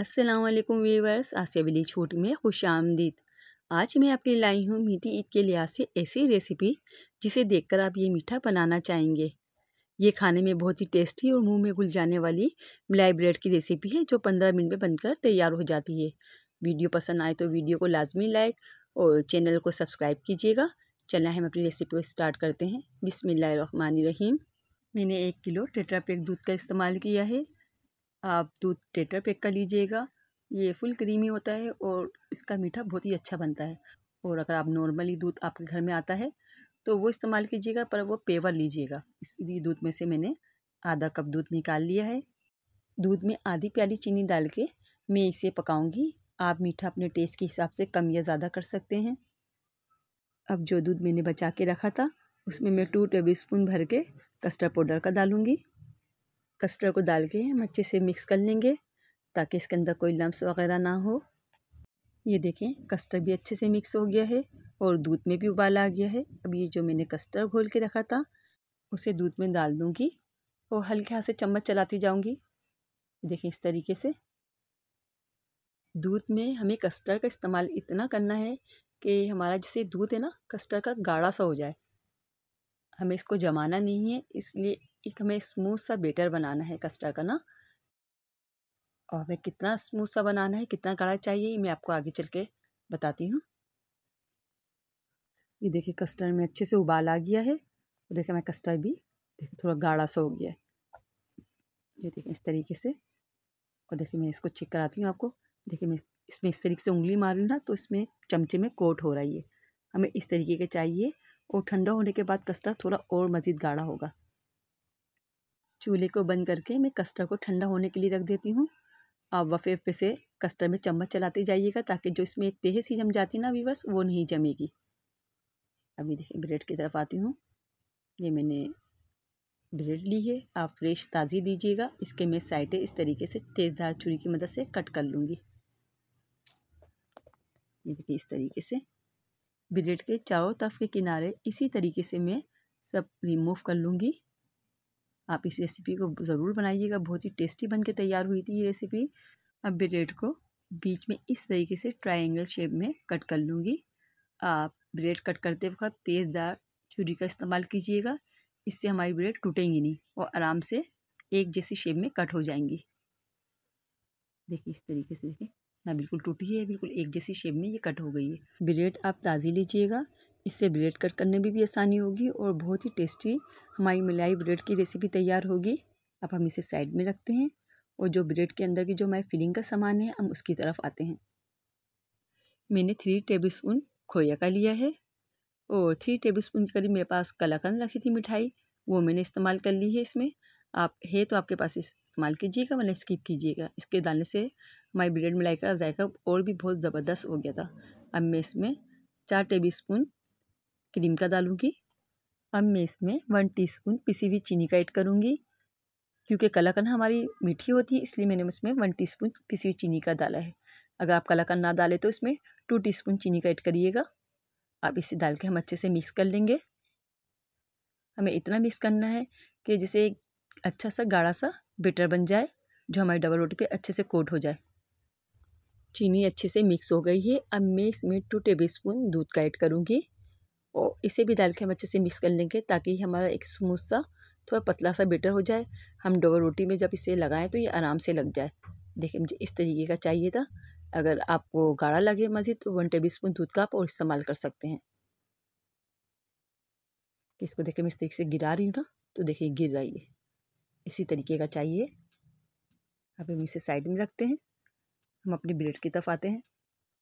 असलम आसिया बिली छोट में खुश आमदीद आज मैं आपके लिए लाई हूँ मीठी ईद के लिहाज से ऐसी रेसिपी जिसे देखकर आप ये मीठा बनाना चाहेंगे ये खाने में बहुत ही टेस्टी और मुंह में घुल जाने वाली मलाई ब्रेड की रेसिपी है जो पंद्रह मिनट में बनकर तैयार हो जाती है वीडियो पसंद आए तो वीडियो को लाजमी लाइक और चैनल को सब्सक्राइब कीजिएगा चलना हम अपनी रेसिपी को स्टार्ट करते हैं रहीम मैंने एक किलो टेट्रा पैक दूध का इस्तेमाल किया है आप दूध टेटर पैक कर लीजिएगा ये फुल क्रीमी होता है और इसका मीठा बहुत ही अच्छा बनता है और अगर आप नॉर्मली दूध आपके घर में आता है तो वो इस्तेमाल कीजिएगा पर वो पेवर लीजिएगा इस दूध में से मैंने आधा कप दूध निकाल लिया है दूध में आधी प्याली चीनी डाल के मैं इसे पकाऊंगी आप मीठा अपने टेस्ट के हिसाब से कम या ज़्यादा कर सकते हैं अब जो दूध मैंने बचा के रखा था उसमें मैं टू टेबल स्पून भर के कस्टर्ड पाउडर का डालूँगी कस्टर्ड को डाल के हम अच्छे से मिक्स कर लेंगे ताकि इसके अंदर कोई लम्स वगैरह ना हो ये देखें कस्टर्ड भी अच्छे से मिक्स हो गया है और दूध में भी उबाल आ गया है अब ये जो मैंने कस्टर्ड घोल के रखा था उसे दूध में डाल दूँगी और हल्के हाथ से चम्मच चलाती जाऊँगी देखें इस तरीके से दूध में हमें कस्टर्ड का इस्तेमाल इतना करना है कि हमारा जैसे दूध है ना कस्टर्ड का गाढ़ा सा हो जाए हमें इसको जमाना नहीं है इसलिए एक हमें स्मूथ सा बेटर बनाना है कस्टर्ड का ना और हमें कितना स्मूथ सा बनाना है कितना गाढ़ा चाहिए ये मैं आपको आगे चल के बताती हूँ ये देखिए कस्टर्ड में अच्छे से उबाल आ गया है और देखिए मैं कस्टर्ड भी देखिए थोड़ा गाढ़ा सा हो गया है ये देखिए इस तरीके से और देखिए मैं इसको चेक कराती हूँ आपको देखिए मैं इसमें इस तरीके से उंगली मारूँ ना तो इसमें चमचे में कोट हो रही है हमें इस तरीके के चाहिए और ठंडा होने के बाद कस्टर्ड थोड़ा और मज़ीद गाढ़ा होगा चूल्हे को बंद करके मैं कस्टर्ड को ठंडा होने के लिए रख देती हूँ आप वफ़े वफ़े से कस्टर्ड में चम्मच चलाते जाइएगा ताकि जो इसमें एक तेह सी जम जाती ना वीवर्स वो नहीं जमेगी अभी देखिए ब्रेड की तरफ आती हूँ ये मैंने ब्रेड ली है आप फ्रेश ताज़ी दीजिएगा इसके मैं साइडें इस तरीके से तेज़दार छुरी की मदद से कट कर लूँगी ये देखिए इस तरीके से ब्रेड के चारों तरफ के किनारे इसी तरीके से मैं सब रिमूव कर लूँगी आप इस रेसिपी को ज़रूर बनाइएगा बहुत ही टेस्टी बन के तैयार हुई थी ये रेसिपी अब ब्रेड को बीच में इस तरीके से ट्रायंगल शेप में कट कर लूँगी आप ब्रेड कट करते वक्त तेज़दार छुरी का इस्तेमाल कीजिएगा इससे हमारी ब्रेड टूटेंगी नहीं और आराम से एक जैसी शेप में कट हो जाएंगी देखिए इस तरीके से देखिए ना बिल्कुल टूटी है बिल्कुल एक जैसी शेप में ये कट हो गई है ब्रेड आप ताज़ी लीजिएगा इससे ब्रेड कट करने में भी आसानी होगी और बहुत ही टेस्टी हमारी मलाई ब्रेड की रेसिपी तैयार होगी अब हम इसे साइड में रखते हैं और जो ब्रेड के अंदर की जो हमारे फिलिंग का सामान है हम उसकी तरफ आते हैं मैंने थ्री टेबल स्पून खोया का लिया है और थ्री टेबल स्पून के करीब मेरे पास कलाकंद रखी थी मिठाई वो मैंने इस्तेमाल कर ली है इसमें आप है तो आपके पास इस्तेमाल कीजिएगा वरना स्किप कीजिएगा इसके डालने से हमारी ब्रेड मलाई का जायका और भी बहुत ज़बरदस्त हो गया था अब मैं इसमें चार टेबल स्पून क्रीम का डालूँगी अब मैं इसमें वन टीस्पून पिसी हुई चीनी का ऐड करूँगी क्योंकि कलाकंद हमारी मीठी होती है इसलिए मैंने उसमें वन टीस्पून पिसी हुई चीनी का डाला है अगर आप कलाकंद ना डालें तो इसमें टू टीस्पून चीनी का ऐड करिएगा आप इसे डाल के हम अच्छे से मिक्स कर लेंगे हमें इतना मिक्स करना है कि जिसे एक अच्छा सा गाढ़ा सा बेटर बन जाए जो हमारी डबल रोटी पे अच्छे से कोट हो जाए चीनी अच्छे से मिक्स हो गई है अब मैं इसमें टू टेबल स्पून दूध का ऐड करूँगी और इसे भी डाल के हम अच्छे से मिक्स कर लेंगे ताकि हमारा एक स्मूथ सा थोड़ा पतला सा बेटर हो जाए हम डबल रोटी में जब इसे लगाएं तो ये आराम से लग जाए देखिए मुझे इस तरीके का चाहिए था अगर आपको गाढ़ा लगे मज़ीद तो वन टेबल स्पून दूध का आप और इस्तेमाल कर सकते हैं इसको देखिए मैं इस तरीके से गिरा रही हूँ ना तो देखिए गिर रही है इसी तरीके का चाहिए अब हम इसे साइड में रखते हैं हम अपने ब्रेड की तरफ आते हैं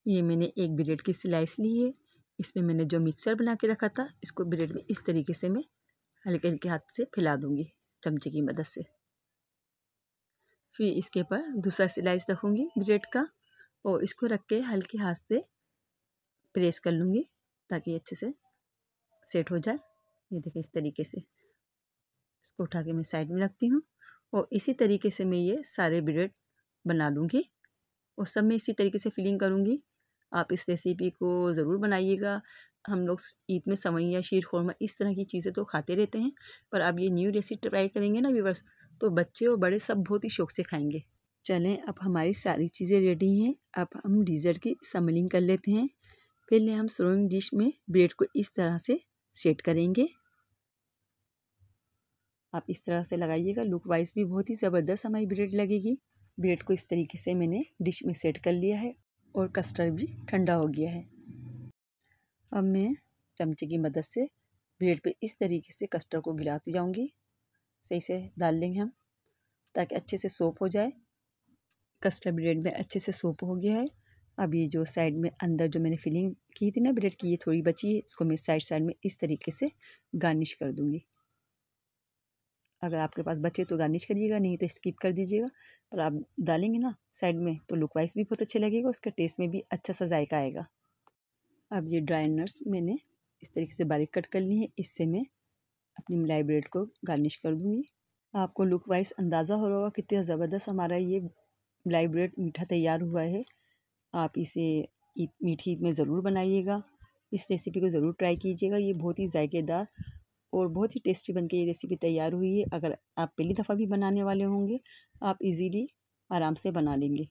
ये मैंने एक ब्रेड की स्लाइस ली है इसमें मैंने जो मिक्सर बना के रखा था इसको ब्रेड में इस तरीके से मैं हल्के हल्के हाथ से फैला दूँगी चमचे की मदद से फिर इसके ऊपर दूसरा स्लाइस रखूँगी ब्रेड का और इसको रख के हल्के हाथ से प्रेस कर लूँगी ताकि अच्छे से सेट हो जाए ये देखें इस तरीके से इसको उठा के मैं साइड में रखती हूँ और इसी तरीके से मैं ये सारे ब्रेड बना लूँगी और सब मैं इसी तरीके से फिलिंग करूँगी आप इस रेसिपी को ज़रूर बनाइएगा हम लोग ईद में सवैया शीर खोरमा इस तरह की चीज़ें तो खाते रहते हैं पर आप ये न्यू रेसिपी ट्राई करेंगे ना व्यूवर्स तो बच्चे और बड़े सब बहुत ही शौक से खाएंगे चलें अब हमारी सारी चीज़ें रेडी हैं अब हम डिज़र्ट की सम्बलिंग कर लेते हैं पहले हम स्रोइंग डिश में ब्रेड को इस तरह से सेट करेंगे आप इस तरह से लगाइएगा लुक वाइज भी बहुत ही ज़बरदस्त हमारी ब्रेड लगेगी ब्रेड को इस तरीके से मैंने डिश में सेट कर लिया है और कस्टर्ड भी ठंडा हो गया है अब मैं चमचे की मदद से ब्रेड पे इस तरीके से कस्टर्ड को गिराती तो जाऊंगी सही से डाल लेंगे हम ताकि अच्छे से सोप हो जाए कस्टर्ड ब्रेड में अच्छे से सोप हो गया है अब ये जो साइड में अंदर जो मैंने फिलिंग की थी ना ब्रेड की ये थोड़ी बची है इसको मैं साइड साइड में इस तरीके से गार्निश कर दूँगी अगर आपके पास बचे तो गार्निश करिएगा नहीं तो स्किप कर दीजिएगा पर आप डालेंगे ना साइड में तो लुक वाइज भी बहुत अच्छा लगेगा उसका टेस्ट में भी अच्छा सा जायका आएगा अब ये ड्राई नर्स मैंने इस तरीके से बारीक कट कर ली है इससे मैं अपनी मिलाई ब्रेड को गार्निश कर दूँगी आपको लुक वाइज अंदाज़ा हो रहा होगा कितना ज़बरदस्त हमारा ये मिलाई ब्रेड मीठा तैयार हुआ है आप इसे मीठी ईद में ज़रूर बनाइएगा इस रेसिपी को ज़रूर ट्राई कीजिएगा ये बहुत ही जायकेदार और बहुत ही टेस्टी बनके ये रेसिपी तैयार हुई है अगर आप पहली दफ़ा भी बनाने वाले होंगे आप इजीली आराम से बना लेंगे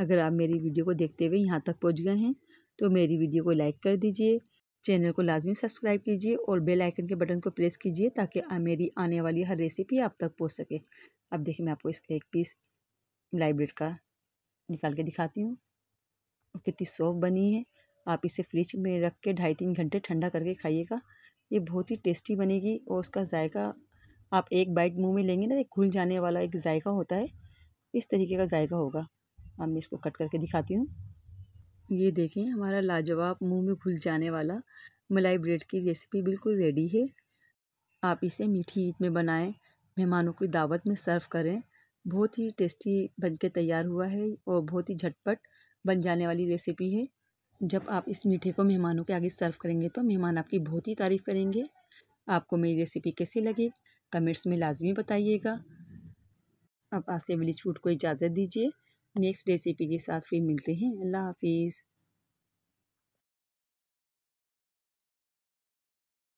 अगर आप मेरी वीडियो को देखते हुए यहाँ तक पहुँच गए हैं तो मेरी वीडियो को लाइक कर दीजिए चैनल को लाजमी सब्सक्राइब कीजिए और बेल आइकन के बटन को प्रेस कीजिए ताकि मेरी आने वाली हर रेसिपी आप तक पहुँच सके अब देखिए मैं आपको इसका एक पीस लाइब्रेड ब्रेड का निकाल के दिखाती हूँ कितनी सॉफ्ट बनी है आप इसे फ्रिज में रख के ढाई तीन घंटे ठंडा करके खाइएगा ये बहुत ही टेस्टी बनेगी और उसका जायका आप एक बाइट मुंह में लेंगे ना एक घुल जाने वाला एक जायका होता है इस तरीके का जायका होगा अब मैं इसको कट करके दिखाती हूँ ये देखें हमारा लाजवाब मुंह में घुल जाने वाला मलाई ब्रेड की रेसिपी बिल्कुल रेडी है आप इसे मीठी ईद में बनाएं मेहमानों की दावत में सर्व करें बहुत ही टेस्टी बन तैयार हुआ है और बहुत ही झटपट बन जाने वाली रेसिपी है जब आप इस मीठे को मेहमानों के आगे सर्व करेंगे तो मेहमान आपकी बहुत ही तारीफ़ करेंगे आपको मेरी रेसिपी कैसी लगी कमेंट्स में लाजमी बताइएगा अब आसिया विली फूड को इजाज़त दीजिए नेक्स्ट रेसिपी के साथ फिर मिलते हैं अल्लाह हाफिज़